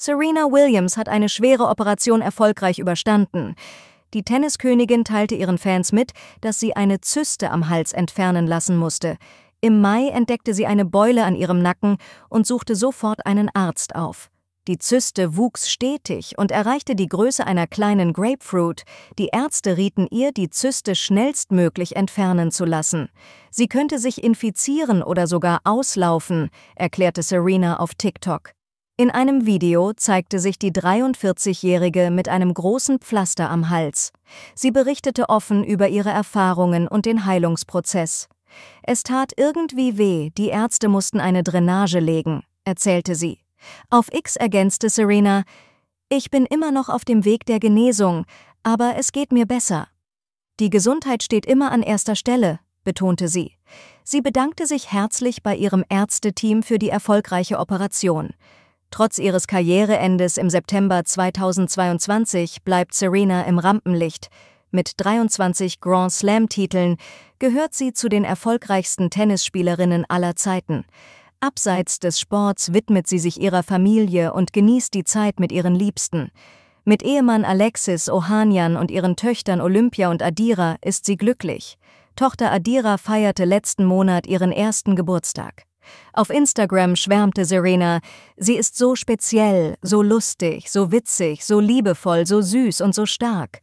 Serena Williams hat eine schwere Operation erfolgreich überstanden. Die Tenniskönigin teilte ihren Fans mit, dass sie eine Zyste am Hals entfernen lassen musste. Im Mai entdeckte sie eine Beule an ihrem Nacken und suchte sofort einen Arzt auf. Die Zyste wuchs stetig und erreichte die Größe einer kleinen Grapefruit. Die Ärzte rieten ihr, die Zyste schnellstmöglich entfernen zu lassen. Sie könnte sich infizieren oder sogar auslaufen, erklärte Serena auf TikTok. In einem Video zeigte sich die 43-Jährige mit einem großen Pflaster am Hals. Sie berichtete offen über ihre Erfahrungen und den Heilungsprozess. Es tat irgendwie weh, die Ärzte mussten eine Drainage legen, erzählte sie. Auf X ergänzte Serena, ich bin immer noch auf dem Weg der Genesung, aber es geht mir besser. Die Gesundheit steht immer an erster Stelle, betonte sie. Sie bedankte sich herzlich bei ihrem Ärzteteam für die erfolgreiche Operation. Trotz ihres Karriereendes im September 2022 bleibt Serena im Rampenlicht. Mit 23 Grand Slam-Titeln gehört sie zu den erfolgreichsten Tennisspielerinnen aller Zeiten. Abseits des Sports widmet sie sich ihrer Familie und genießt die Zeit mit ihren Liebsten. Mit Ehemann Alexis Ohanian und ihren Töchtern Olympia und Adira ist sie glücklich. Tochter Adira feierte letzten Monat ihren ersten Geburtstag. Auf Instagram schwärmte Serena, sie ist so speziell, so lustig, so witzig, so liebevoll, so süß und so stark.